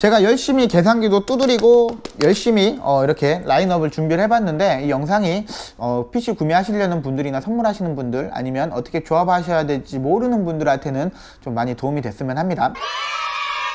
제가 열심히 계산기도 두드리고 열심히 어 이렇게 라인업을 준비를 해봤는데 이 영상이 어 PC 구매하시려는 분들이나 선물하시는 분들 아니면 어떻게 조합하셔야 될지 모르는 분들한테는 좀 많이 도움이 됐으면 합니다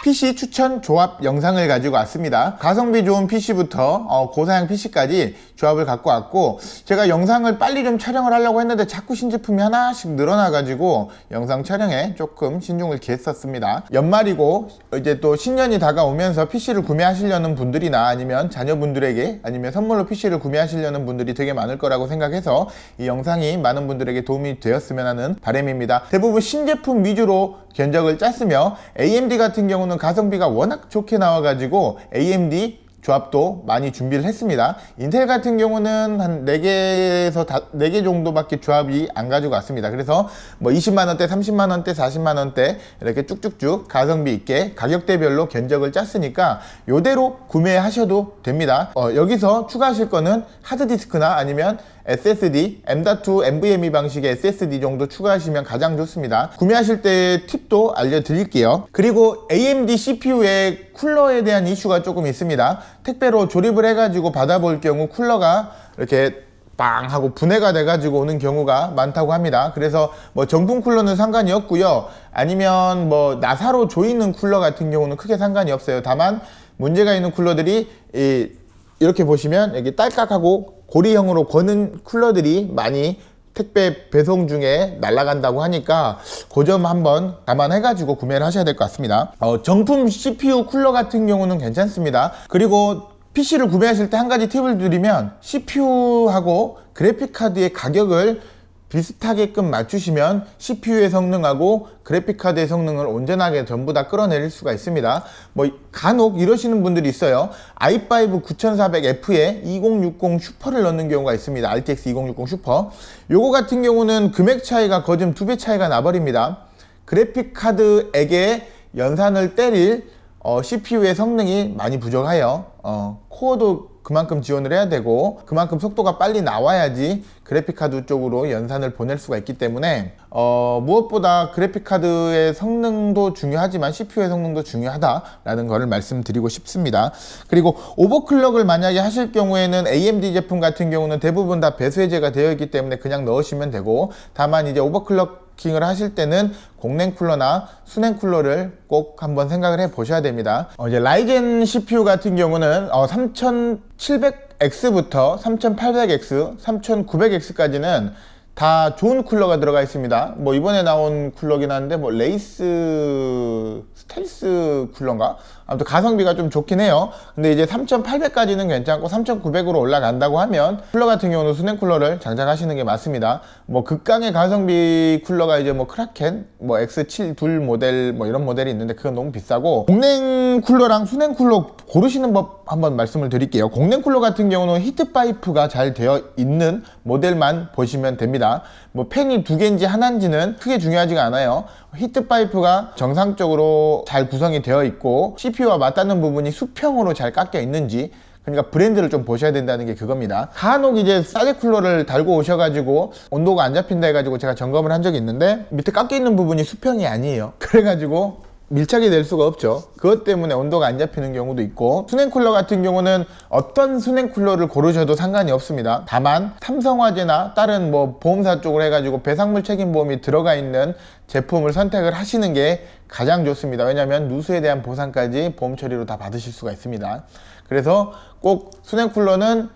PC 추천 조합 영상을 가지고 왔습니다 가성비 좋은 PC부터 어 고사양 PC까지 조합을 갖고 왔고 제가 영상을 빨리 좀 촬영을 하려고 했는데 자꾸 신제품이 하나씩 늘어나가지고 영상 촬영에 조금 신중을 기했었습니다. 연말이고 이제 또 신년이 다가오면서 PC를 구매하시려는 분들이나 아니면 자녀분들에게 아니면 선물로 PC를 구매하시려는 분들이 되게 많을 거라고 생각해서 이 영상이 많은 분들에게 도움이 되었으면 하는 바람입니다. 대부분 신제품 위주로 견적을 짰으며 AMD 같은 경우는 가성비가 워낙 좋게 나와가지고 AMD 조합도 많이 준비를 했습니다. 인텔 같은 경우는 한 4개에서 다, 4개 정도밖에 조합이 안 가지고 왔습니다. 그래서 뭐 20만원대, 30만원대, 40만원대 이렇게 쭉쭉쭉 가성비 있게 가격대별로 견적을 짰으니까 요대로 구매하셔도 됩니다. 어, 여기서 추가하실 거는 하드디스크나 아니면 SSD, M.2 NVMe 방식의 SSD 정도 추가하시면 가장 좋습니다. 구매하실 때 팁도 알려드릴게요. 그리고 AMD CPU의 쿨러에 대한 이슈가 조금 있습니다. 택배로 조립을 해가지고 받아볼 경우 쿨러가 이렇게 빵 하고 분해가 돼가지고 오는 경우가 많다고 합니다. 그래서 뭐 정품 쿨러는 상관이 없고요. 아니면 뭐 나사로 조이는 쿨러 같은 경우는 크게 상관이 없어요. 다만 문제가 있는 쿨러들이 이, 이렇게 보시면 여기 딸깍하고 고리형으로 거는 쿨러들이 많이 택배 배송 중에 날아간다고 하니까 그 점 한번 감안해 가지고 구매를 하셔야 될 것 같습니다 어, 정품 CPU 쿨러 같은 경우는 괜찮습니다 그리고 PC를 구매하실 때 한 가지 팁을 드리면 CPU하고 그래픽카드의 가격을 비슷하게끔 맞추시면 CPU의 성능하고 그래픽카드의 성능을 온전하게 전부 다 끌어내릴 수가 있습니다. 뭐 간혹 이러시는 분들이 있어요. i5 9400F에 2060 슈퍼를 넣는 경우가 있습니다. RTX 2060 슈퍼. 요거 같은 경우는 금액 차이가 거진 두배 차이가 나버립니다. 그래픽카드에게 연산을 때릴 어, CPU의 성능이 많이 부족하여 어, 코어도 그만큼 지원을 해야 되고 그만큼 속도가 빨리 나와야지 그래픽카드 쪽으로 연산을 보낼 수가 있기 때문에 어, 무엇보다 그래픽카드의 성능도 중요하지만 CPU의 성능도 중요하다라는 것을 말씀드리고 싶습니다. 그리고 오버클럭을 만약에 하실 경우에는 AMD 제품 같은 경우는 대부분 다 배수해제가 되어 있기 때문에 그냥 넣으시면 되고 다만 이제 오버클럭 킹을 하실 때는 공냉 쿨러나 수냉 쿨러를 꼭 한번 생각을 해 보셔야 됩니다. 어, 이제 라이젠 CPU 같은 경우는 어, 3700X부터 3800X, 3900X까지는 다 좋은 쿨러가 들어가 있습니다 뭐 이번에 나온 쿨러긴 한데 뭐 레이스 스텔스 쿨러인가 아무튼 가성비가 좀 좋긴 해요 근데 이제 3800까지는 괜찮고 3900으로 올라간다고 하면 쿨러 같은 경우는 수냉 쿨러를 장착하시는 게 맞습니다 뭐 극강의 가성비 쿨러가 이제 뭐 크라켄 뭐 X7 둘 모델 뭐 이런 모델이 있는데 그건 너무 비싸고 공냉 쿨러랑 수냉 쿨러 고르시는 법 한번 말씀을 드릴게요 공냉 쿨러 같은 경우는 히트 파이프가 잘 되어 있는 모델만 보시면 됩니다 됩니다. 뭐 팬이 두 개인지 하나인지는 크게 중요하지가 않아요. 히트 파이프가 정상적으로 잘 구성이 되어 있고 CPU와 맞닿는 부분이 수평으로 잘 깎여 있는지 그러니까 브랜드를 좀 보셔야 된다는 게 그겁니다 간혹 이제 사제 쿨러를 달고 오셔가지고 온도가 안 잡힌다 해가지고 제가 점검을 한 적이 있는데 밑에 깎여 있는 부분이 수평이 아니에요 그래가지고 밀착이 될 수가 없죠 그것 때문에 온도가 안 잡히는 경우도 있고 수냉쿨러 같은 경우는 어떤 수냉쿨러를 고르셔도 상관이 없습니다 다만 삼성화재나 다른 뭐 보험사 쪽으로 해가지고 배상물 책임보험이 들어가 있는 제품을 선택을 하시는 게 가장 좋습니다 왜냐하면 누수에 대한 보상까지 보험 처리로 다 받으실 수가 있습니다 그래서 꼭 수냉쿨러는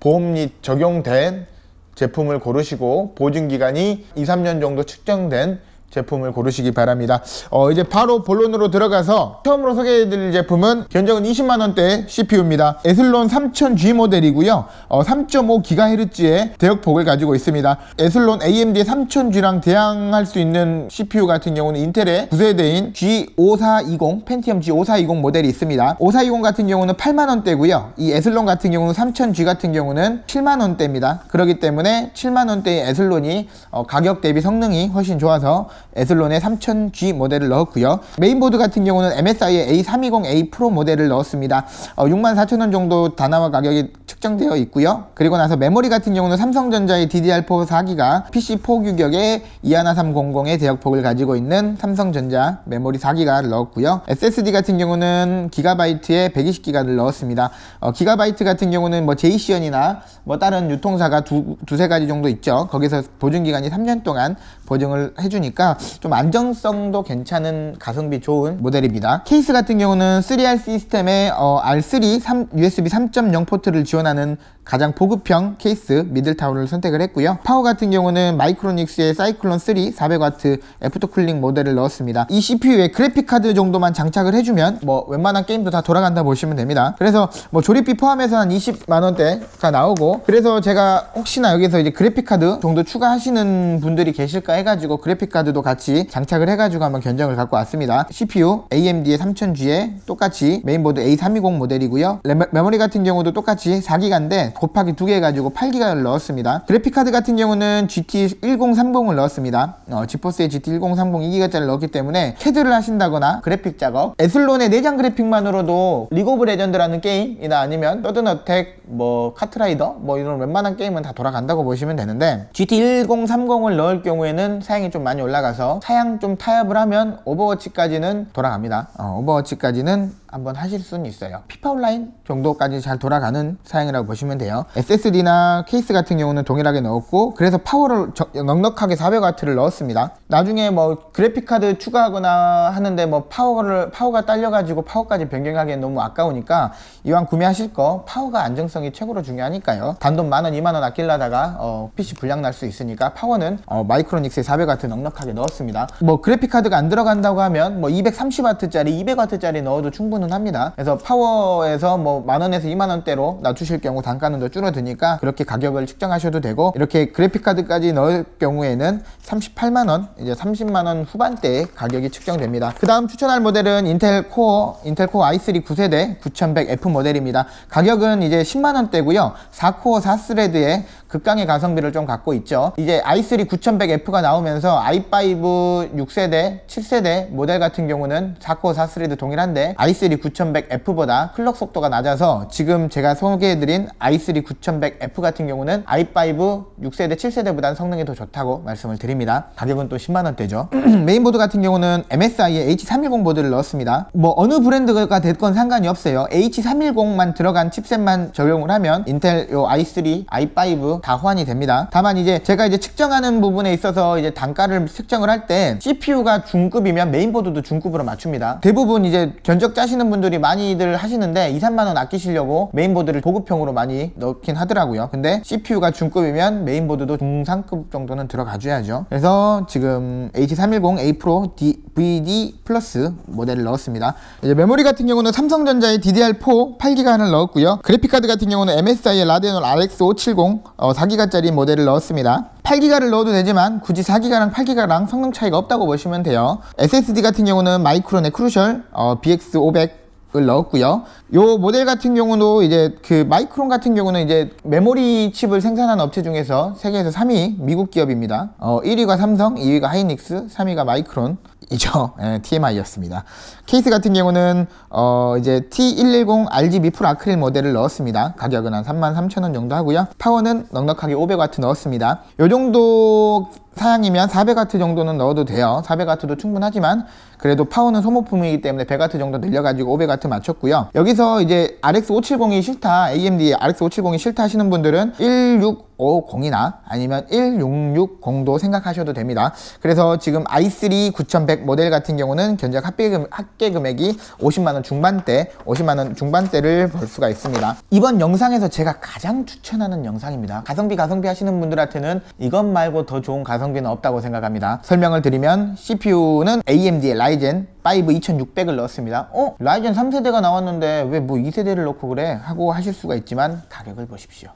보험이 적용된 제품을 고르시고 보증기간이 2, 3년 정도 측정된 제품을 고르시기 바랍니다 어, 이제 바로 본론으로 들어가서 처음으로 소개해드릴 제품은 견적은 20만원대 CPU입니다 에슬론 3000G 모델이고요 어, 3.5GHz의 대역폭을 가지고 있습니다 에슬론 AMD 3000G랑 대항할 수 있는 CPU 같은 경우는 인텔의 9세대인 G5420 펜티엄 G5420 모델이 있습니다 5420 같은 경우는 8만원대고요 이 에슬론 같은 경우는 3000G 같은 경우는 7만원대입니다 그렇기 때문에 7만원대의 에슬론이 어, 가격 대비 성능이 훨씬 좋아서 에슬론의 3000G 모델을 넣었고요. 메인보드 같은 경우는 MSI의 A320A 프로 모델을 넣었습니다. 어, 64,000원 정도 단화와 가격이 측정되어 있고요. 그리고 나서 메모리 같은 경우는 삼성전자의 DDR4 4기가 PC4 규격의 21300의 대역폭을 가지고 있는 삼성전자 메모리 4기가를 넣었고요. SSD 같은 경우는 기가바이트에 120기가를 넣었습니다. 어, 기가바이트 같은 경우는 뭐 JCN이나 뭐 다른 유통사가 두, 두세 가지 정도 있죠. 거기서 보증기간이 3년 동안 보증을 해주니까 좀 안정성도 괜찮은 가성비 좋은 모델입니다. 케이스 같은 경우는 3R 시스템의 어, R3 3, USB 3.0 포트를 지원하는 가장 보급형 케이스 미들타워를 선택을 했고요. 파워 같은 경우는 마이크로닉스의 사이클론 3 400W 애프터쿨링 모델을 넣었습니다. 이 CPU에 그래픽카드 정도만 장착을 해주면 뭐 웬만한 게임도 다 돌아간다 보시면 됩니다. 그래서 뭐 조립비 포함해서 한 20만원대가 나오고 그래서 제가 혹시나 여기서 이제 그래픽카드 정도 추가하시는 분들이 계실까 해 해가지고 그래픽카드도 같이 장착을 해가지고 한번 견적을 갖고 왔습니다. CPU AMD의 3000G에 똑같이 메인보드 A320 모델이고요. 레, 메모리 같은 경우도 똑같이 4기가인데 곱하기 2개 해가지고 8기가를 넣었습니다. 그래픽카드 같은 경우는 GT 1030을 넣었습니다. 어, 지포스의 GT 1030 2기가짜리 넣었기 때문에 캐드를 하신다거나 그래픽 작업 에슬론의 내장 그래픽만으로도 리그 오브 레전드라는 게임이나 아니면 떠든어택 뭐 카트라이더 뭐 이런 웬만한 게임은 다 돌아간다고 보시면 되는데 GT 1030을 넣을 경우에는 되면 사양이 좀 많이 올라가서 사양 좀 타협을 하면 오버워치까지는 돌아갑니다 어, 오버워치까지는 한번 하실 수는 있어요 피파 온라인 정도까지 잘 돌아가는 사양이라고 보시면 돼요 SSD나 케이스 같은 경우는 동일하게 넣었고 그래서 파워를 저, 넉넉하게 400W를 넣었습니다 나중에 뭐 그래픽카드 추가하거나 하는데 뭐 파워를 파워가 딸려가지고 파워까지 변경하기엔 너무 아까우니까 이왕 구매하실 거 파워가 안정성이 최고로 중요하니까요 단돈 만원 2만원 아낄라다가 어, PC 불량 날 수 있으니까 파워는 어, 마이크로닉스에 400W 넉넉하게 넣었습니다 뭐 그래픽카드가 안 들어간다고 하면 뭐 230W짜리 200W짜리 넣어도 충분히 추천은 합니다 그래서 파워에서 뭐 만원에서 2만원대로 낮추실 경우 단가는 더 줄어드니까 그렇게 가격을 측정하셔도 되고 이렇게 그래픽카드까지 넣을 경우에는 38만원 이제 30만원 후반대 가격이 측정됩니다 그 다음 추천할 모델은 인텔 코어 인텔 코어 i3 9세대 9100F 모델입니다 가격은 이제 10만원대고요 4코어 4스레드에 극강의 가성비를 좀 갖고 있죠 이제 i3 9100F가 나오면서 i5 6세대 7세대 모델 같은 경우는 4코어 4스레드 동일한데 i3 i3 9100F보다 클럭 속도가 낮아서 지금 제가 소개해드린 i3 9100F 같은 경우는 i5 6세대 7세대보다는 성능이 더 좋다고 말씀을 드립니다 가격은 또 10만원대죠 메인보드 같은 경우는 MSI의 H310 보드를 넣었습니다 뭐 어느 브랜드가 됐건 상관이 없어요 H310만 들어간 칩셋만 적용을 하면 인텔 요 i3, i5 다 호환이 됩니다 다만 이제 제가 이제 측정하는 부분에 있어서 이제 단가를 측정을 할 때 CPU가 중급이면 메인보드도 중급으로 맞춥니다 대부분 이제 견적 짜시는 하시는 분들이 많이들 하시는데 2, 3만원 아끼시려고 메인보드를 보급형으로 많이 넣긴 하더라고요 근데 CPU가 중급이면 메인보드도 중상급 정도는 들어가줘야죠 그래서 지금 H310 A Pro DVD 플러스 모델을 넣었습니다 이제 메모리 같은 경우는 삼성전자의 DDR4 8기가를 넣었고요 그래픽카드 같은 경우는 MSI의 라데논 RX570 어, 4기가짜리 모델을 넣었습니다 8기가를 넣어도 되지만 굳이 4기가랑 8기가랑 성능 차이가 없다고 보시면 돼요 SSD 같은 경우는 마이크론의 크루셜 어, BX500 을 넣었고요. 요 모델 같은 경우도 이제 그 마이크론 같은 경우는 이제 메모리 칩을 생산한 업체 중에서 세계에서 3위 미국 기업입니다. 어, 1위가 삼성, 2위가 하이닉스, 3위가 마이크론. 이죠. 예, TMI였습니다. 케이스 같은 경우는 어 이제 T110 RGB 풀 아크릴 모델을 넣었습니다. 가격은 한 33,000원 정도 하고요. 파워는 넉넉하게 500W 넣었습니다. 요 정도 사양이면 4 0 0와트 정도는 넣어도 돼요. 4 0 0와트도 충분하지만 그래도 파워는 소모품이기 때문에 1 0 0와트 정도 늘려가지고 5 0 0와트 맞췄고요. 여기서 이제 RX570이 싫다, AMD RX570이 싫다 하시는 분들은 1650이나 아니면 1660도 생각하셔도 됩니다. 그래서 지금 i3 9100 모델 같은 경우는 견적 합계금, 합계 금액이 50만원 중반대, 50만원 중반대를 볼 수가 있습니다. 이번 영상에서 제가 가장 추천하는 영상입니다. 가성비 가성비 하시는 분들한테는 이것 말고 더 좋은 가성비 가성비는 없다고 생각합니다 설명을 드리면 CPU는 AMD의 Ryzen 5 2600을 넣었습니다 어? 라이젠 3세대가 나왔는데 왜 뭐 2세대를 넣고 그래? 하고 하실 수가 있지만 가격을 보십시오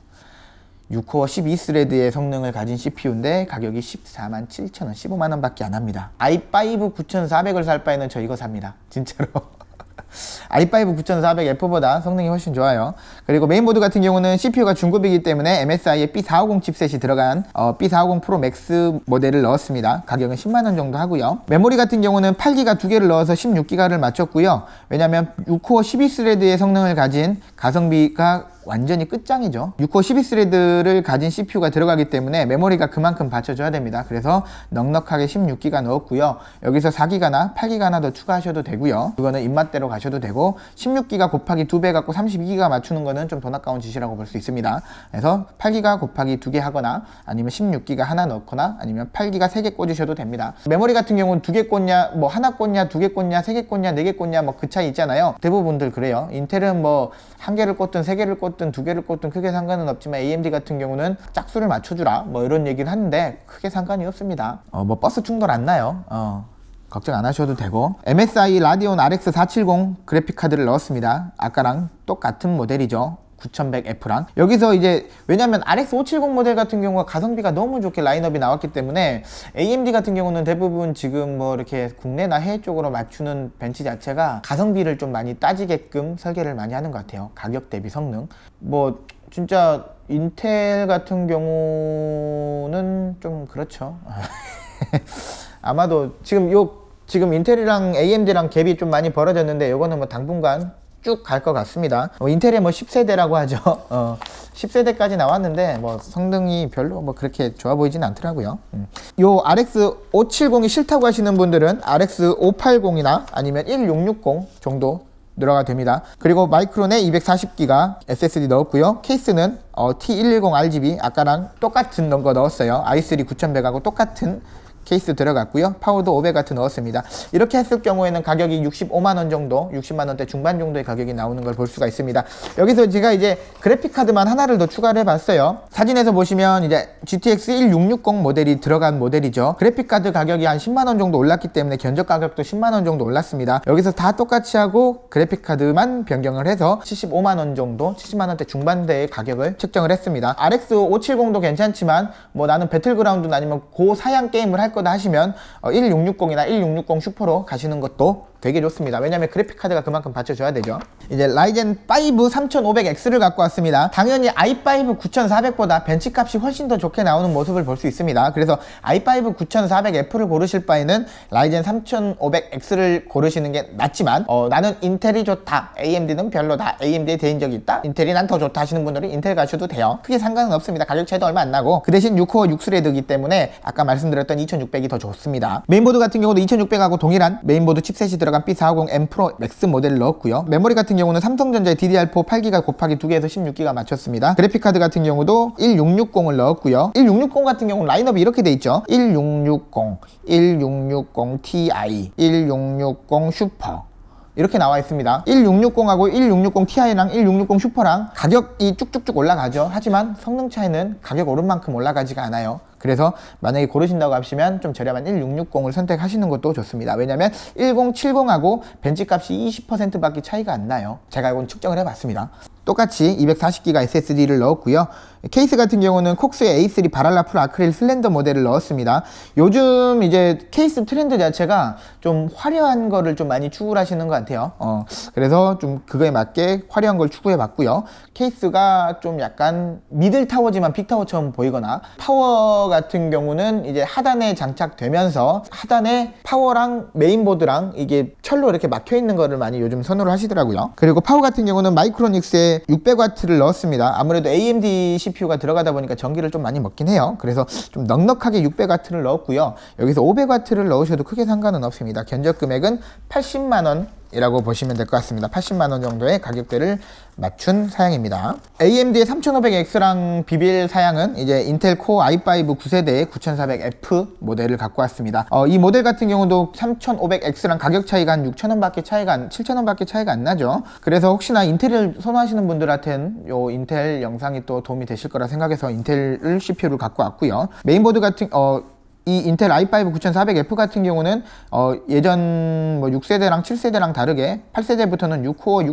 6코어 12스레드의 성능을 가진 CPU인데 가격이 14만 7천원 15만원 밖에 안합니다 i5 9400을 살 바에는 저 이거 삽니다 진짜로 i5 9400 F보다 성능이 훨씬 좋아요. 그리고 메인보드 같은 경우는 CPU가 중급이기 때문에 MSI의 B450 칩셋이 들어간 어, B450 프로 맥스 모델을 넣었습니다. 가격은 10만원 정도 하고요. 메모리 같은 경우는 8기가 두개를 넣어서 16기가를 맞췄고요. 왜냐하면 6코어 12스레드의 성능을 가진 가성비가 완전히 끝장이죠 6코 12스레드를 가진 CPU가 들어가기 때문에 메모리가 그만큼 받쳐줘야 됩니다 그래서 넉넉하게 16기가 넣었고요 여기서 4기가나 8기가나 더 추가하셔도 되고요 그거는 입맛대로 가셔도 되고 16기가 곱하기 2배 갖고 32기가 맞추는 거는 좀더 아까운 짓이라고 볼 수 있습니다 그래서 8기가 곱하기 2개 하거나 아니면 16기가 하나 넣거나 아니면 8기가 3개 꽂으셔도 됩니다 메모리 같은 경우는 2개 꽂냐 뭐 하나 꽂냐 2개 꽂냐 3개 꽂냐 4개 꽂냐 뭐 그 차이 있잖아요 대부분들 그래요 인텔은 뭐 한 개를 꽂든 3개를 꽂든 꼽든 두 개를 꽂든 크게 상관은 없지만 AMD 같은 경우는 짝수를 맞춰주라 뭐 이런 얘기를 하는데 크게 상관이 없습니다 어, 뭐 버스 충돌 안 나요 어. 걱정 안 하셔도 되고 MSI 라디온 RX 470 그래픽 카드를 넣었습니다 아까랑 똑같은 모델이죠 9100F랑 여기서 이제 왜냐면 RX570 모델 같은 경우가 가성비가 너무 좋게 라인업이 나왔기 때문에 AMD 같은 경우는 대부분 지금 뭐 이렇게 국내나 해외 쪽으로 맞추는 벤치 자체가 가성비를 좀 많이 따지게끔 설계를 많이 하는 것 같아요 가격 대비 성능 뭐 진짜 인텔 같은 경우는 좀 그렇죠 아마도 지금 요 지금 인텔이랑 AMD랑 갭이 좀 많이 벌어졌는데 이거는 뭐 당분간 쭉갈것 같습니다 뭐 인텔의 뭐 10세대라고 하죠 어, 10세대까지 나왔는데 뭐 성능이 별로 뭐 그렇게 좋아 보이진 않더라고요 음. 요 RX 570이 싫다고 하시는 분들은 RX 580이나 아니면 1660 정도 들어가 됩니다 그리고 마이크론에 240기가 SSD 넣었고요 케이스는 어, T110 RGB 아까랑 똑같은 거 넣었어요 i3 9100하고 똑같은 케이스 들어갔고요. 파워도 500W 넣었습니다. 이렇게 했을 경우에는 가격이 65만원 정도, 60만원대 중반 정도의 가격이 나오는 걸 볼 수가 있습니다. 여기서 제가 이제 그래픽카드만 하나를 더 추가를 해봤어요. 사진에서 보시면 이제 GTX 1660 모델이 들어간 모델이죠. 그래픽카드 가격이 한 10만원 정도 올랐기 때문에 견적 가격도 10만원 정도 올랐습니다. 여기서 다 똑같이 하고 그래픽카드만 변경을 해서 75만원 정도, 70만원대 중반대의 가격을 측정을 했습니다. RX 570도 괜찮지만 뭐 나는 배틀그라운드 아니면 고사양 게임을 할 거다 하시면 1660이나 어, 1660 슈퍼로 가시는 것도 되게 좋습니다 왜냐면 그래픽카드가 그만큼 받쳐줘야 되죠 이제 라이젠 5 3500X를 갖고 왔습니다 당연히 i5 9400보다 벤치값이 훨씬 더 좋게 나오는 모습을 볼 수 있습니다 그래서 i5 9400F를 고르실 바에는 라이젠 3500X를 고르시는 게 낫지만 어, 나는 인텔이 좋다 AMD는 별로다 AMD에 대인 적이 있다 인텔이 난 더 좋다 하시는 분들은 인텔 가셔도 돼요 크게 상관은 없습니다 가격 차이도 얼마 안 나고 그 대신 6코어 6스레드이기 때문에 아까 말씀드렸던 2600이 더 좋습니다 메인보드 같은 경우도 2600하고 동일한 메인보드 칩셋이 들어가 들어간 B450 M 프로 맥스 모델을 넣었고요. 메모리 같은 경우는 삼성전자의 DDR4 8기가 곱하기 2개에서 16기가 맞췄습니다. 그래픽카드 같은 경우도 1660을 넣었고요. 1660 같은 경우는 라인업이 이렇게 돼 있죠. 1660, 1660 Ti, 1660 슈퍼, 이렇게 나와 있습니다 1660하고 1660 Ti랑 1660 슈퍼랑 가격이 쭉쭉쭉 올라가죠 하지만 성능 차이는 가격 오른 만큼 올라가지가 않아요 그래서 만약에 고르신다고 하시면 좀 저렴한 1660을 선택하시는 것도 좋습니다. 왜냐면 1070하고 벤치값이 20%밖에 차이가 안 나요. 제가 이건 측정을 해봤습니다. 똑같이 240기가 SSD를 넣었고요. 케이스 같은 경우는 콕스의 A3 바랄라풀 아크릴 슬렌더 모델을 넣었습니다. 요즘 이제 케이스 트렌드 자체가 좀 화려한 거를 좀 많이 추구를 하시는 것 같아요. 어, 그래서 좀 그거에 맞게 화려한 걸 추구해 봤고요. 케이스가 좀 약간 미들 타워지만 빅 타워처럼 보이거나 파워 같은 경우는 이제 하단에 장착되면서 하단에 파워랑 메인보드랑 이게 철로 이렇게 막혀 있는 거를 많이 요즘 선호를 하시더라고요. 그리고 파워 같은 경우는 마이크로닉스에 600W를 넣었습니다. 아무래도 AMD CPU CPU가 들어가다 보니까 전기를 좀 많이 먹긴 해요. 그래서 좀 넉넉하게 600W를 넣었고요. 여기서 500W를 넣으셔도 크게 상관은 없습니다. 견적 금액은 80만 원 이라고 보시면 될 것 같습니다. 80만원 정도의 가격대를 맞춘 사양입니다. AMD의 3500X랑 비빌 사양은 이제 인텔 코어 i5 9세대의 9400F 모델을 갖고 왔습니다. 어, 이 모델 같은 경우도 3500X랑 가격 차이가 한 6,000원밖에 차이가 7,000원밖에 차이가 안 나죠. 그래서 혹시나 인텔을 선호하시는 분들한테는 요 인텔 영상이 또 도움이 되실 거라 생각해서 인텔 CPU를 갖고 왔고요. 메인보드 같은 어이 인텔 i5 9400F 같은 경우는 어 예전 뭐 6세대랑 7세대랑 다르게 8세대부터는 6코어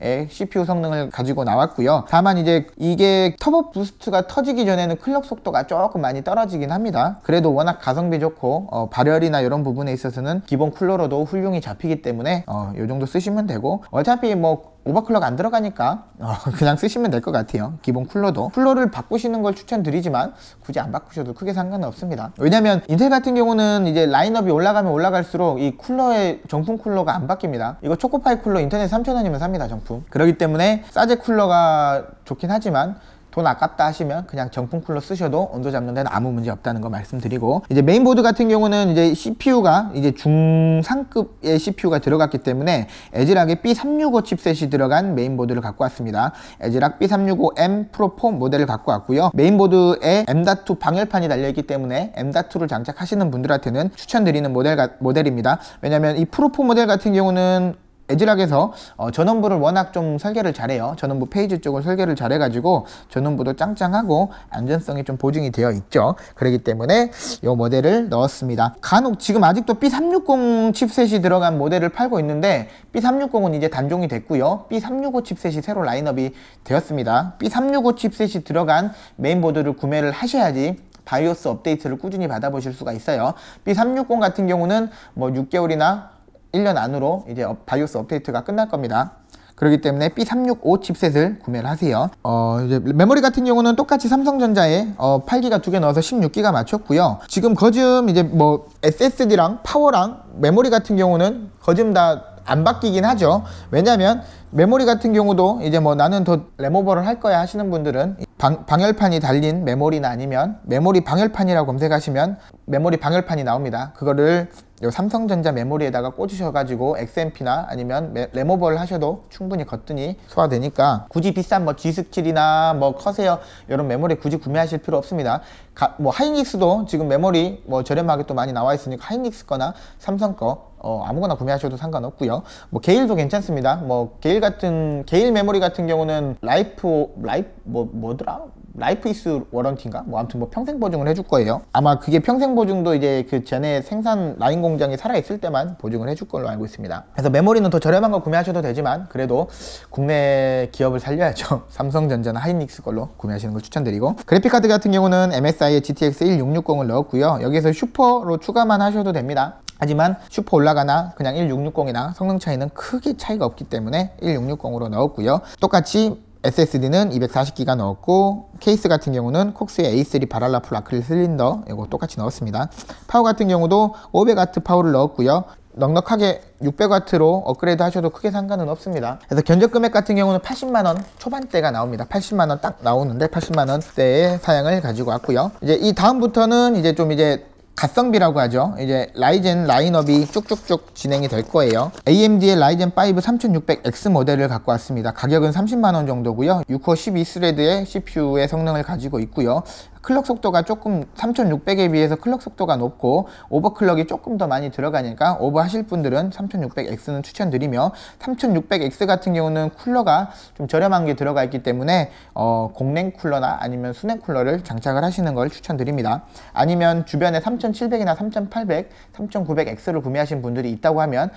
6스레드의 CPU 성능을 가지고 나왔고요. 다만 이제 이게 터보 부스트가 터지기 전에는 클럭 속도가 조금 많이 떨어지긴 합니다. 그래도 워낙 가성비 좋고 어 발열이나 이런 부분에 있어서는 기본 쿨러로도 훌륭히 잡히기 때문에 어요 정도 쓰시면 되고 어차피 뭐 오버클럭 안 들어가니까 어, 그냥 쓰시면 될 것 같아요 기본 쿨러도 쿨러를 바꾸시는 걸 추천드리지만 굳이 안 바꾸셔도 크게 상관은 없습니다 왜냐면 인텔 같은 경우는 이제 라인업이 올라가면 올라갈수록 이 쿨러의 정품 쿨러가 안 바뀝니다 이거 초코파이 쿨러 인터넷 3,000원이면 삽니다 정품 그러기 때문에 싸제 쿨러가 좋긴 하지만 돈 아깝다 하시면 그냥 정품 쿨러 쓰셔도 온도 잡는 데는 아무 문제 없다는 거 말씀드리고 이제 메인보드 같은 경우는 이제 CPU가 이제 중상급의 CPU가 들어갔기 때문에 에즈락의 B365 칩셋이 들어간 메인보드를 갖고 왔습니다. 에즈락 B365M 프로 4 모델을 갖고 왔고요. 메인보드에 M.2 방열판이 달려있기 때문에 M.2를 장착하시는 분들한테는 추천드리는 모델 가, 모델입니다. 왜냐면 이 프로 4 모델 같은 경우는 에즈락에서 어, 전원부를 워낙 좀 설계를 잘해요. 전원부 페이지 쪽을 설계를 잘해가지고 전원부도 짱짱하고 안전성이 좀 보증이 되어 있죠. 그렇기 때문에 이 모델을 넣었습니다. 간혹 지금 아직도 B360 칩셋이 들어간 모델을 팔고 있는데 B360은 이제 단종이 됐고요. B365 칩셋이 새로 라인업이 되었습니다. B365 칩셋이 들어간 메인보드를 구매를 하셔야지 바이오스 업데이트를 꾸준히 받아보실 수가 있어요. B360 같은 경우는 뭐 6개월이나 1년 안으로 이제 바이오스 업데이트가 끝날 겁니다. 그렇기 때문에 B365 칩셋을 구매를 하세요. 어, 이제 메모리 같은 경우는 똑같이 삼성전자에 어, 8기가 두 개 넣어서 16기가 맞췄고요. 지금 거즘 이제 뭐 SSD랑 파워랑 메모리 같은 경우는 거즘 다 안 바뀌긴 하죠. 왜냐면 메모리 같은 경우도 이제 뭐 나는 더 레모버를 할 거야 하시는 분들은 방, 방열판이 달린 메모리나 아니면 메모리 방열판이라고 검색하시면 메모리 방열판이 나옵니다. 그거를 요 삼성전자 메모리에다가 꽂으셔가지고 XMP나 아니면 레모버를 하셔도 충분히 거뜬히 소화되니까 굳이 비싼 뭐 G67이나 뭐 커세어 이런 메모리 굳이 구매하실 필요 없습니다. 가, 뭐 하이닉스도 지금 메모리 뭐 저렴하게 또 많이 나와 있으니까 하이닉스 거나 삼성 거 어, 아무거나 구매하셔도 상관없고요. 뭐 게일도 괜찮습니다. 뭐 게일 같은 게일 메모리 같은 경우는 라이프 라이프 뭐 뭐더라? 라이프 이스 워런티인가? 뭐 아무튼 뭐 평생 보증을 해줄 거예요. 아마 그게 평생 보증도 이제 그 전에 생산 라인 공장이 살아있을 때만 보증을 해줄 걸로 알고 있습니다. 그래서 메모리는 더 저렴한 거 구매하셔도 되지만 그래도 국내 기업을 살려야죠. 삼성전자나 하이닉스 걸로 구매하시는 걸 추천드리고 그래픽카드 같은 경우는 MSI의 GTX 1660을 넣었고요. 여기에서 슈퍼로 추가만 하셔도 됩니다. 하지만 슈퍼 올라가나 그냥 1660이나 성능 차이는 크게 차이가 없기 때문에 1660으로 넣었고요. 똑같이 SSD는 240기가 넣었고 케이스 같은 경우는 콕스의 A3 바랄라풀 아크릴 실린더 이거 똑같이 넣었습니다. 파워 같은 경우도 500W 파워를 넣었고요. 넉넉하게 600W로 업그레이드 하셔도 크게 상관은 없습니다 그래서 견적 금액 같은 경우는 80만원 초반대가 나옵니다 80만원 딱 나오는데 80만원대의 사양을 가지고 왔고요 이제 이 다음부터는 이제 좀 이제 가성비라고 하죠. 이제 라이젠 라인업이 쭉쭉쭉 진행이 될 거예요. AMD의 라이젠 5 3600X 모델을 갖고 왔습니다. 가격은 30만원 정도고요. 6코 12스레드의 CPU의 성능을 가지고 있고요. 클럭 속도가 조금 3600에 비해서 클럭 속도가 높고 오버클럭이 조금 더 많이 들어가니까 오버하실 분들은 3600X는 추천드리며 3600X 같은 경우는 쿨러가 좀 저렴한 게 들어가 있기 때문에 어, 공랭 쿨러나 아니면 수냉 쿨러를 장착을 하시는 걸 추천드립니다. 아니면 주변에 3700이나 3800, 3900X를 구매하신 분들이 있다고 하면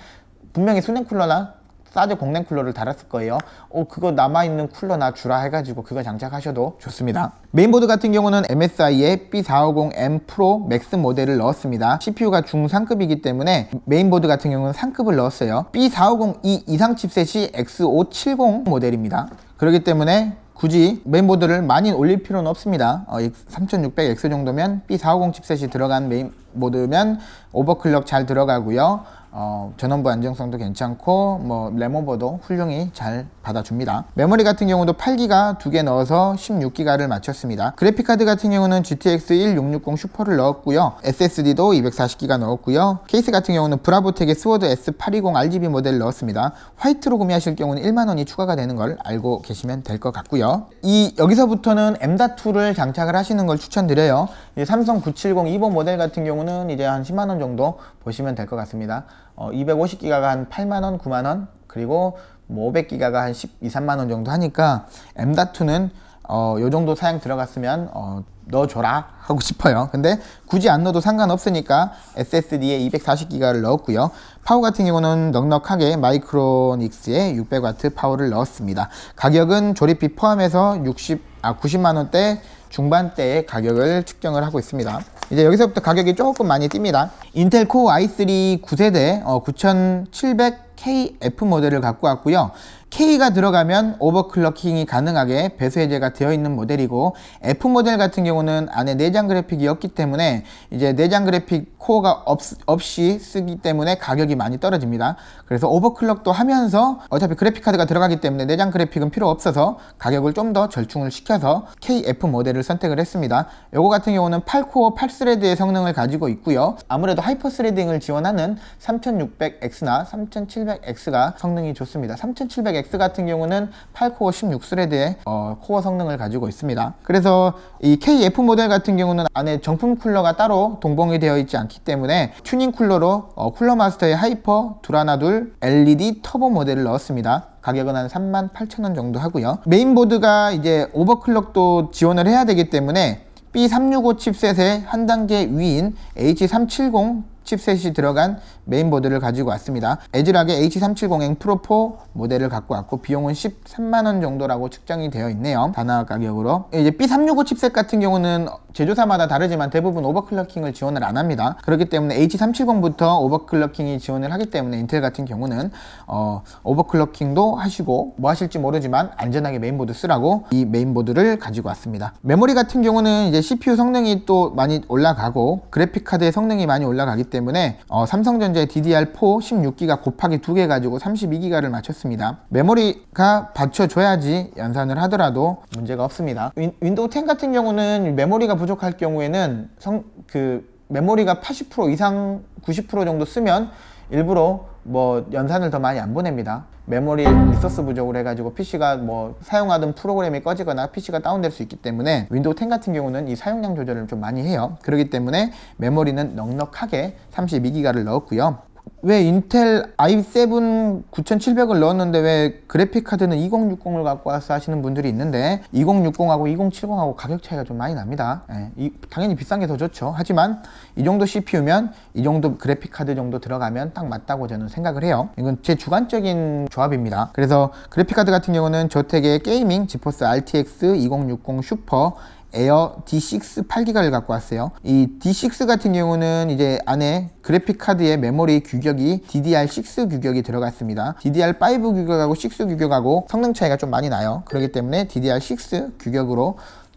분명히 수냉 쿨러나 사드 공랭 쿨러를 달았을 거예요 어 그거 남아있는 쿨러 나 주라 해가지고 그거 장착하셔도 좋습니다 메인보드 같은 경우는 MSI의 B450M 프로 맥스 모델을 넣었습니다 CPU가 중상급이기 때문에 메인보드 같은 경우는 상급을 넣었어요 B450E 이상 칩셋이 X570 모델입니다 그렇기 때문에 굳이 메인보드를 많이 올릴 필요는 없습니다 어, 3600X 정도면 B450 칩셋이 들어간 메인보드면 오버클럭 잘 들어가고요 어, 전원부 안정성도 괜찮고 뭐 램오버도 훌륭히 잘 받아줍니다 메모리 같은 경우도 8기가 두 개 넣어서 16기가를 맞췄습니다 그래픽카드 같은 경우는 GTX 1660 슈퍼를 넣었고요 SSD도 240기가 넣었고요 케이스 같은 경우는 브라보텍의 스워드 S820 RGB 모델을 넣었습니다 화이트로 구매하실 경우는 1만원이 추가가 되는 걸 알고 계시면 될 것 같고요 이 여기서부터는 M.2를 장착을 하시는 걸 추천드려요 삼성 970 2번 모델 같은 경우는 이제 한 10만원 정도 보시면 될 것 같습니다 어, 250기가가 한 8만원, 9만원, 그리고 뭐 500기가가 한 12, 3만원 정도 하니까 M.2는 어, 요 정도 사양 들어갔으면 어, 넣어줘라 하고 싶어요. 근데 굳이 안 넣어도 상관없으니까 SSD에 240기가를 넣었고요. 파워 같은 경우는 넉넉하게 마이크로닉스에 600W 파워를 넣었습니다. 가격은 조립비 포함해서 60, 아 90만원대 중반대의 가격을 측정을 하고 있습니다. 이제 여기서부터 가격이 조금 많이 뜁니다. 인텔 코어 i3 9세대 어, 9700KF 모델을 갖고 왔고요. K가 들어가면 오버클럭킹이 가능하게 배수해제가 되어 있는 모델이고 F 모델 같은 경우는 안에 내장 그래픽이 없기 때문에 이제 내장 그래픽 코어가 없, 없이 쓰기 때문에 가격이 많이 떨어집니다 그래서 오버클럭도 하면서 어차피 그래픽카드가 들어가기 때문에 내장 그래픽은 필요 없어서 가격을 좀 더 절충을 시켜서 KF 모델을 선택을 했습니다 요거 같은 경우는 8코어 8스레드의 성능을 가지고 있고요 아무래도 하이퍼 스레딩을 지원하는 3600X나 3700X가 성능이 좋습니다 3700 X 같은 경우는 8코어 16스레드의 어, 코어 성능을 가지고 있습니다. 그래서 이 KF 모델 같은 경우는 안에 정품 쿨러가 따로 동봉이 되어 있지 않기 때문에 튜닝 쿨러로 어, 쿨러 마스터의 하이퍼 두라나둘 LED 터보 모델을 넣었습니다. 가격은 한 38,000원 정도 하고요. 메인보드가 이제 오버클럭도 지원을 해야 되기 때문에 B365 칩셋의 한 단계 위인 H370 칩셋이 들어간 메인보드를 가지고 왔습니다. 에즈락의 H370M 프로포 모델을 갖고 왔고 비용은 13만원 정도라고 측정이 되어 있네요. 단화 가격으로. 이제 B365 칩셋 같은 경우는 제조사마다 다르지만 대부분 오버클럭킹을 지원을 안 합니다. 그렇기 때문에 H370부터 오버클럭킹이 지원을 하기 때문에 인텔 같은 경우는 어, 오버클럭킹도 하시고 뭐 하실지 모르지만 안전하게 메인보드 쓰라고 이 메인보드를 가지고 왔습니다. 메모리 같은 경우는 이제 CPU 성능이 또 많이 올라가고 그래픽카드의 성능이 많이 올라가기 때문에 때문에 어, 삼성전자의 DDR4 16기가 곱하기 2개 가지고 32기가를 맞췄습니다. 메모리가 받쳐줘야지 연산을 하더라도 문제가 없습니다. 윈, 윈도우 10 같은 경우는 메모리가 부족할 경우에는 성, 그 메모리가 80% 이상 90% 정도 쓰면 일부러 뭐 연산을 더 많이 안 보냅니다. 메모리 리소스 부족으로 해가지고 PC가 뭐 사용하던 프로그램이 꺼지거나 PC가 다운될 수 있기 때문에 윈도우 10 같은 경우는 이 사용량 조절을 좀 많이 해요 그렇기 때문에 메모리는 넉넉하게 32기가를 넣었고요 왜 인텔 i7 9700을 넣었는데 왜 그래픽카드는 2060을 갖고 와서 하시는 분들이 있는데 2060하고 2070하고 가격 차이가 좀 많이 납니다 예, 이, 당연히 비싼 게 더 좋죠 하지만 이 정도 CPU면 이 정도 그래픽카드 정도 들어가면 딱 맞다고 저는 생각을 해요 이건 제 주관적인 조합입니다 그래서 그래픽카드 같은 경우는 저택의 게이밍 지포스 RTX 2060 슈퍼 에어 D6 8기가를 갖고 왔어요. 이 D6 같은 경우는 이제 안에 그래픽 카드의 메모리 규격이 DDR6 규격이 들어갔습니다. DDR5 규격하고 6 규격하고 성능 차이가 좀 많이 나요. 그렇기 때문에 DDR6 규격으로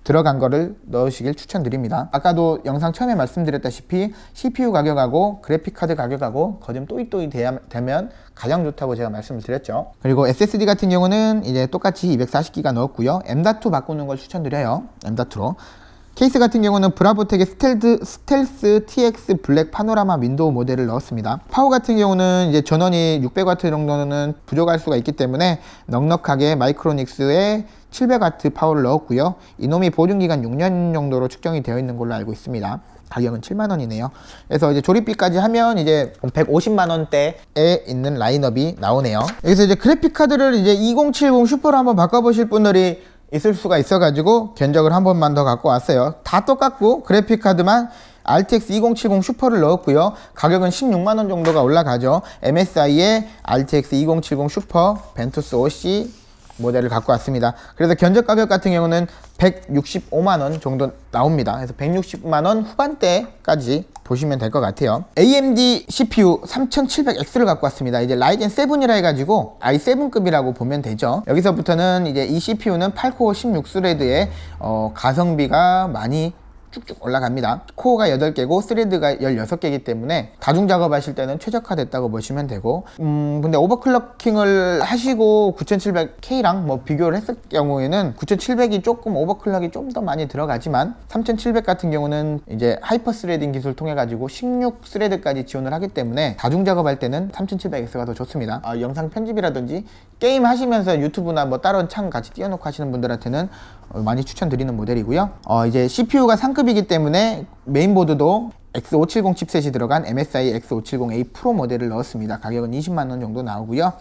들어간 거를 넣으시길 추천드립니다. 아까도 영상 처음에 말씀드렸다시피 CPU 가격하고 그래픽카드 가격하고 거점 또이또이 되면 가장 좋다고 제가 말씀을 드렸죠. 그리고 SSD 같은 경우는 이제 똑같이 240기가 넣었고요. M.2 바꾸는 걸 추천드려요. M.2로. 케이스 같은 경우는 브라보텍의 스텔드, 스텔스 TX 블랙 파노라마 윈도우 모델을 넣었습니다. 파워 같은 경우는 이제 전원이 600W 정도는 부족할 수가 있기 때문에 넉넉하게 마이크로닉스의 700W 파워를 넣었고요. 이놈이 보증기간 6년 정도로 측정이 되어 있는 걸로 알고 있습니다. 가격은 7만원이네요. 그래서 이제 조립비까지 하면 이제 150만원대에 있는 라인업이 나오네요. 여기서 이제 그래픽카드를 이제 2070 슈퍼로 한번 바꿔보실 분들이 있을 수가 있어가지고 견적을 한 번만 더 갖고 왔어요. 다 똑같고 그래픽카드만 RTX 2070 슈퍼를 넣었고요. 가격은 16만원 정도가 올라가죠. MSI의 RTX 2070 슈퍼, 벤투스 OC, 모델을 갖고 왔습니다. 그래서 견적 가격 같은 경우는 165만원 정도 나옵니다. 그래서 160만원 후반대까지 보시면 될 것 같아요. AMD CPU 3700X를 갖고 왔습니다. 이제 라이젠 7이라 해가지고 i7급이라고 보면 되죠. 여기서부터는 이제 이 CPU는 8코어 16스레드의 어, 가성비가 많이 쭉쭉 올라갑니다 코어가 8개고 스레드가 16개이기 때문에 다중 작업하실 때는 최적화됐다고 보시면 되고 음 근데 오버클럭킹을 하시고 9700K랑 뭐 비교를 했을 경우에는 9700이 조금 오버클럭이 좀 더 많이 들어가지만 3700 같은 경우는 이제 하이퍼 스레딩 기술 통해 가지고 16 스레드까지 지원을 하기 때문에 다중 작업할 때는 3700X가 더 좋습니다 아, 영상 편집이라든지 게임 하시면서 유튜브나 뭐 다른 창 같이 띄워놓고 하시는 분들한테는 많이 추천드리는 모델이고요 어, 이제 CPU가 상급이기 때문에 메인보드도 X570 칩셋이 들어간 MSI X570A 프로 모델을 넣었습니다 가격은 20만원 정도 나오고요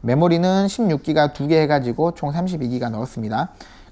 메모리는 16기가 2개 해가지고 총 32기가 넣었습니다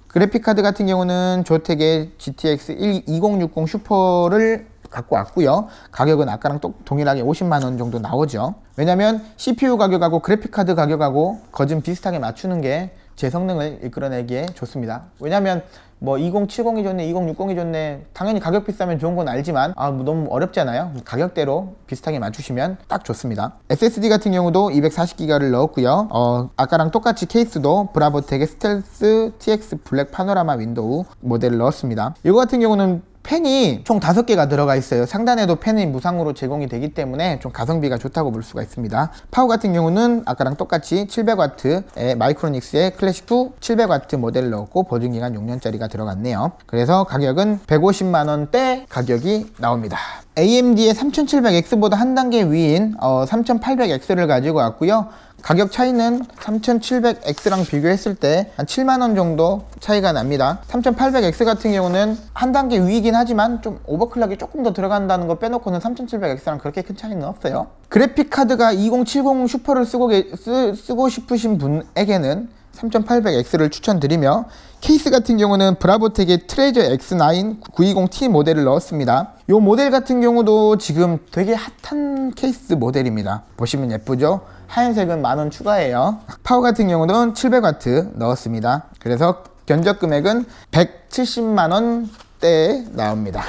그래픽카드 같은 경우는 조텍의 GTX 1, 2060 슈퍼를 갖고 왔고요 가격은 아까랑 또 동일하게 50만원 정도 나오죠 왜냐면 CPU 가격하고 그래픽카드 가격하고 거진 비슷하게 맞추는 게 제성능을 이끌어내기에 좋습니다 왜냐면 뭐 2070이 좋네 2060이 좋네 당연히 가격 비싸면 좋은 건 알지만 아 뭐 너무 어렵잖아요 가격대로 비슷하게 맞추시면 딱 좋습니다 SSD 같은 경우도 240기가를 넣었고요 어, 아까랑 똑같이 케이스도 브라보텍의 스텔스 TX 블랙 파노라마 윈도우 모델을 넣었습니다 이거 같은 경우는 펜이총 5개가 들어가 있어요 상단에도 펜이 무상으로 제공이 되기 때문에 좀 가성비가 좋다고 볼 수가 있습니다 파워 같은 경우는 아까랑 똑같이 700W의 마이크로닉스의 클래식2 700W 모델을 넣었고 보증 기간 6년짜리가 들어갔네요 그래서 가격은 150만원대 가격이 나옵니다 AMD의 3700X보다 한 단계 위인 어, 3800X를 가지고 왔고요 가격 차이는 3700X랑 비교했을 때 한 7만원 정도 차이가 납니다 3800X 같은 경우는 한 단계 위이긴 하지만 좀 오버클럭이 조금 더 들어간다는 거 빼놓고는 3700X랑 그렇게 큰 차이는 없어요 그래픽카드가 2070 슈퍼를 쓰고, 쓰, 쓰고 싶으신 분에게는 3800X를 추천드리며 케이스 같은 경우는 브라보텍의 트레저 X9 920T 모델을 넣었습니다. 이 모델 같은 경우도 지금 되게 핫한 케이스 모델입니다. 보시면 예쁘죠? 하얀색은 만원 추가예요 파워 같은 경우는 700W 넣었습니다 그래서 견적 금액은 1 7 0만원대 나옵니다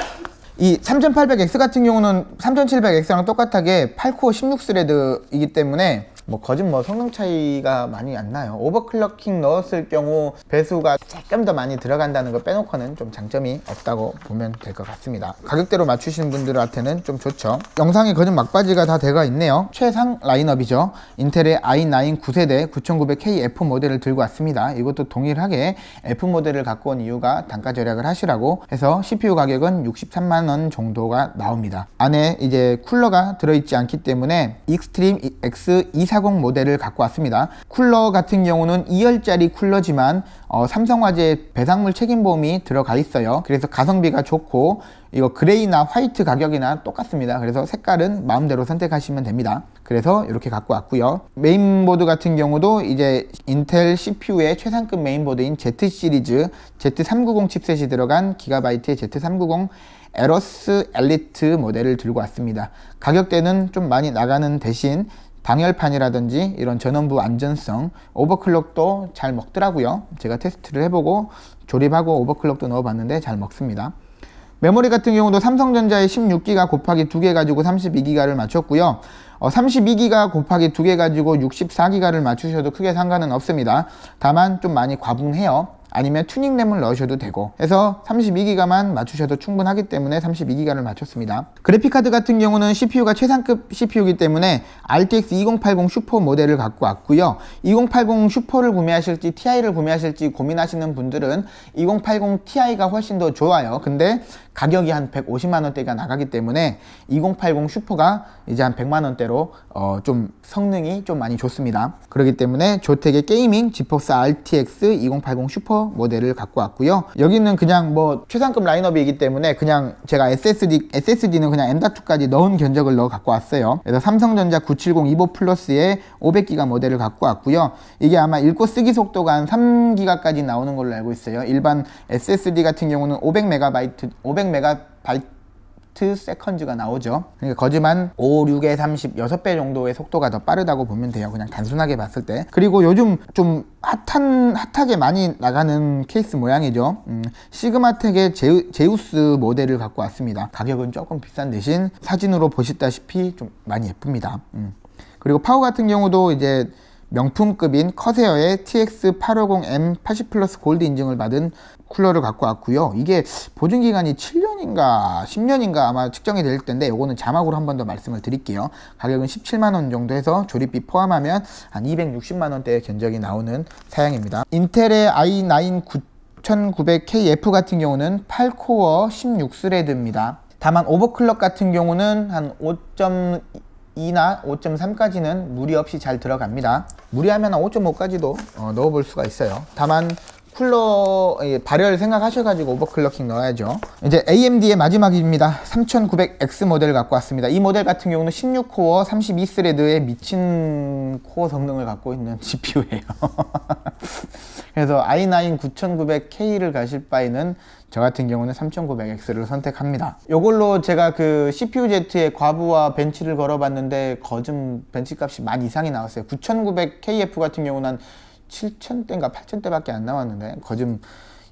이 3800X 같은 경우는 3700X랑 똑같게 8코어 16스레드이기 때문에 뭐 거진 뭐 성능 차이가 많이 안 나요 오버클럭킹 넣었을 경우 배수가 조금 더 많이 들어간다는 거 빼놓고는 좀 장점이 없다고 보면 될 것 같습니다 가격대로 맞추시는 분들한테는 좀 좋죠 영상이 거진 막바지가 다 되어 있네요 최상 라인업이죠 인텔의 i9 9세대 9900K F 모델을 들고 왔습니다 이것도 동일하게 F 모델을 갖고 온 이유가 단가 절약을 하시라고 해서 CPU 가격은 63만원 정도가 나옵니다 안에 이제 쿨러가 들어있지 않기 때문에 익스트림 X24 4 0 모델을 갖고 왔습니다. 쿨러 같은 경우는 2열짜리 쿨러지만 어, 삼성화재 배상물 책임보험이 들어가 있어요. 그래서 가성비가 좋고 이거 그레이나 화이트 가격이나 똑같습니다. 그래서 색깔은 마음대로 선택하시면 됩니다. 그래서 이렇게 갖고 왔고요. 메인보드 같은 경우도 이제 인텔 CPU의 최상급 메인보드인 Z 시리즈 Z390 칩셋이 들어간 기가바이트의 Z390 에러스 엘리트 모델을 들고 왔습니다. 가격대는 좀 많이 나가는 대신 방열판이라든지 이런 전원부 안전성, 오버클럭도 잘 먹더라고요. 제가 테스트를 해보고 조립하고 오버클럭도 넣어봤는데 잘 먹습니다. 메모리 같은 경우도 삼성전자의 16기가 곱하기 2개 가지고 32기가를 맞췄고요. 어, 32기가 곱하기 2개 가지고 64기가를 맞추셔도 크게 상관은 없습니다. 다만 좀 많이 과분해요. 아니면 튜닝램을 넣으셔도 되고 해서 32기가만 맞추셔도 충분하기 때문에 32기가를 맞췄습니다. 그래픽카드 같은 경우는 CPU가 최상급 CPU이기 때문에 RTX 2080 슈퍼 모델을 갖고 왔고요. 2080 슈퍼를 구매하실지 TI를 구매하실지 고민하시는 분들은 2080 TI가 훨씬 더 좋아요. 근데 가격이 한 150만원대가 나가기 때문에 2080 슈퍼가 이제 한 100만원대로 어좀 성능이 좀 많이 좋습니다. 그렇기 때문에 조텍의 게이밍 지퍼스 RTX 2080 슈퍼 모델을 갖고 왔고요 여기는 그냥 뭐 최상급 라인업이기 때문에 그냥 제가 SSD, SSD는 그냥 M.2까지 넣은 견적을 넣어 갖고 왔어요 그래서 삼성전자 970 이보 플러스에 500기가 모델을 갖고 왔고요 이게 아마 읽고 쓰기 속도가 한 3기가까지 나오는 걸로 알고 있어요 일반 SSD 같은 경우는 500MB 500MB 세컨즈가 나오죠 그러니까 거지만 5, 6에 30, 6배 정도의 속도가 더 빠르다고 보면 돼요 그냥 단순하게 봤을 때 그리고 요즘 좀 핫한, 핫하게 많이 나가는 케이스 모양이죠 음, 시그마텍의 제우, 제우스 모델을 갖고 왔습니다 가격은 조금 비싼 대신 사진으로 보시다시피 좀 많이 예쁩니다 음. 그리고 파워 같은 경우도 이제 명품급인 커세어의 TX850M 80 플러스 골드 인증을 받은 쿨러를 갖고 왔고요. 이게 보증기간이 7년인가 10년인가 아마 측정이 될 텐데 이거는 자막으로 한 번 더 말씀을 드릴게요. 가격은 17만원 정도 해서 조립비 포함하면 한 260만원대의 견적이 나오는 사양입니다. 인텔의 i9 9900KF 같은 경우는 8코어 16스레드입니다. 다만 오버클럭 같은 경우는 한 5. 2나 5.3까지는 무리 없이 잘 들어갑니다. 무리하면 5.5까지도 어, 넣어볼 수가 있어요. 다만 쿨러 발열 생각하셔가지고 오버클럭킹 넣어야죠 이제 AMD의 마지막입니다 3900X 모델 갖고 왔습니다 이 모델 같은 경우는 16코어 32스레드의 미친 코어 성능을 갖고 있는 GPU예요 그래서 i9 9900K를 가실 바에는 저 같은 경우는 3900X를 선택합니다 이걸로 제가 그 CPU-Z의 과부와 벤치를 걸어봤는데 거즘 벤치값이 만 이상이 나왔어요 9900KF 같은 경우는 7 0 0 0 대인가 8 0 0 0 대밖에 안 나왔는데 거즘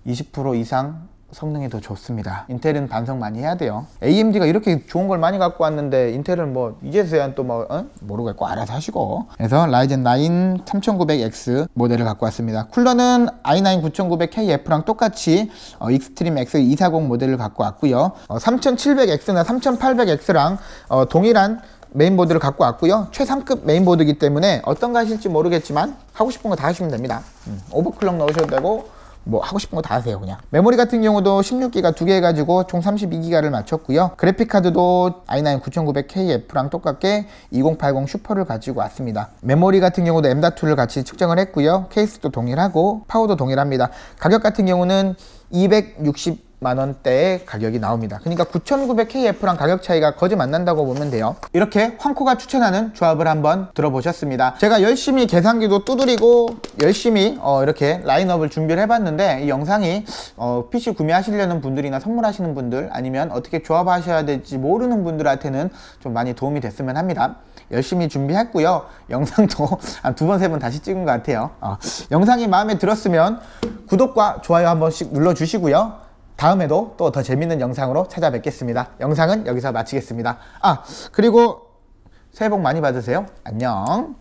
20% 이상 성능이 더 좋습니다 인텔은 반성 많이 해야 돼요 AMD가 이렇게 좋은 걸 많이 갖고 왔는데 인텔은 뭐 이제서야 또뭐 어? 모르겠고 알아서 하시고 그래서 라이젠 9 3900X 모델을 갖고 왔습니다 쿨러는 i9 9900KF랑 똑같이 어, 익스트림 X 240 모델을 갖고 왔고요 어, 3700X나 3800X랑 어, 동일한 메인보드를 갖고 왔고요. 최상급 메인보드이기 때문에 어떤 거 하실지 모르겠지만 하고 싶은 거 다 하시면 됩니다. 음, 오버클럭 넣으셔도 되고 뭐 하고 싶은 거 다 하세요 그냥 메모리 같은 경우도 16기가 두 개가지고총 32기가를 맞췄고요 그래픽카드도 i9 9900KF랑 똑같게 2080 슈퍼를 가지고 왔습니다 메모리 같은 경우도 M.2를 같이 측정을 했고요 케이스도 동일하고 파워도 동일합니다 가격 같은 경우는 260 만원대의 가격이 나옵니다 그러니까 9900KF랑 가격 차이가 거의 만 난다고 보면 돼요 이렇게 황코가 추천하는 조합을 한번 들어보셨습니다 제가 열심히 계산기도 두드리고 열심히 어 이렇게 라인업을 준비를 해봤는데 이 영상이 어 PC 구매하시려는 분들이나 선물하시는 분들 아니면 어떻게 조합하셔야 될지 모르는 분들한테는 좀 많이 도움이 됐으면 합니다 열심히 준비했고요 영상도 두 번 세 번 다시 찍은 것 같아요 어 영상이 마음에 들었으면 구독과 좋아요 한 번씩 눌러주시고요 다음에도 또 더 재밌는 영상으로 찾아뵙겠습니다. 영상은 여기서 마치겠습니다. 아, 그리고 새해 복 많이 받으세요. 안녕.